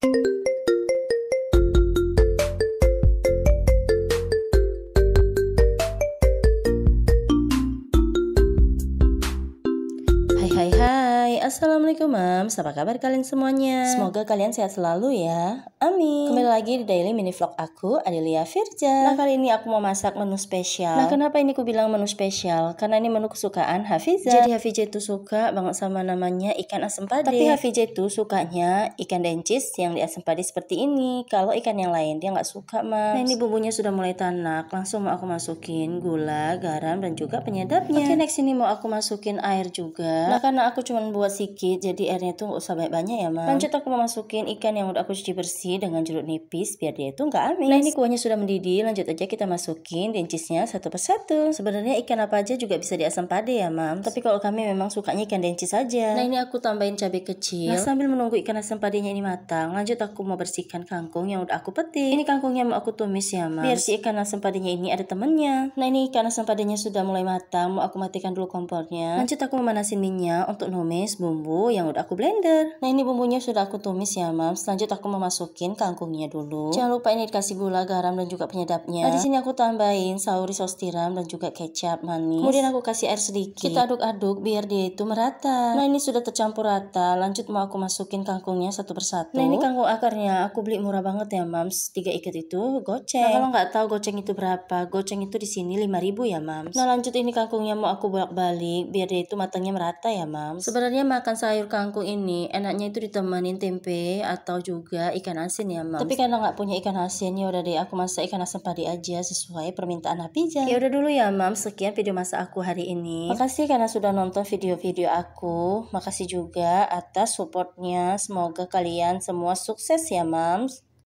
Thank you Assalamualaikum Mam. apa kabar kalian semuanya? Semoga kalian sehat selalu ya, amin Kembali lagi di daily mini vlog aku, Adelia Firja Nah kali ini aku mau masak menu spesial Nah kenapa ini aku bilang menu spesial? Karena ini menu kesukaan Hafiza Jadi Hafiza itu suka banget sama namanya ikan asam padi Tapi Hafiza itu sukanya ikan dencis yang di asam padi seperti ini Kalau ikan yang lain dia nggak suka Mam Nah ini bumbunya sudah mulai tanak, langsung mau aku masukin gula, garam, dan juga penyedapnya Oke okay, next ini mau aku masukin air juga Nah karena aku cuma buat buat sikit jadi airnya tuh nggak usah banyak-banyak ya, Mam. Lanjut aku mau masukin ikan yang udah aku cuci bersih dengan jeruk nipis biar dia itu nggak amis. Nah, ini kuahnya sudah mendidih, lanjut aja kita masukin dencisnya satu persatu. Sebenarnya ikan apa aja juga bisa diasam pade ya, Mam. Tapi kalau kami memang sukanya ikan dencis aja. Nah, ini aku tambahin cabai kecil. Nah, sambil menunggu ikan asam padenya ini matang, lanjut aku mau bersihkan kangkung yang udah aku petik. Ini kangkungnya mau aku tumis ya, Mam. Biar si ikan asam padenya ini ada temennya. Nah, ini ikan asam padenya sudah mulai matang, mau aku matikan dulu kompornya. Lanjut aku memanasin minyak untuk numis tumis bumbu yang udah aku blender. Nah ini bumbunya sudah aku tumis ya mam. Selanjutnya aku memasukin kangkungnya dulu. Jangan lupa ini dikasih gula, garam dan juga penyedapnya. Nah di sini aku tambahin sauri saus tiram dan juga kecap manis. Kemudian aku kasih air sedikit. Kita aduk-aduk biar dia itu merata. Nah ini sudah tercampur rata. Lanjut mau aku masukin kangkungnya satu persatu. Nah ini kangkung akarnya aku beli murah banget ya mam. Tiga ikat itu goceng. Nah kalau nggak tahu goceng itu berapa, goceng itu di sini lima ribu ya mam. Nah lanjut ini kangkungnya mau aku bolak-balik biar dia itu matangnya merata ya mam. Sebenarnya Sebenarnya makan sayur kangkung ini enaknya itu ditemani tempe atau juga ikan asin ya, mam. Tapi karena nggak punya ikan asin ya udah deh aku masak ikan asin padi aja sesuai permintaan Hafizah. Ya udah dulu ya, mam Sekian video masak aku hari ini. Makasih karena sudah nonton video-video aku. Makasih juga atas supportnya. Semoga kalian semua sukses ya, Mams.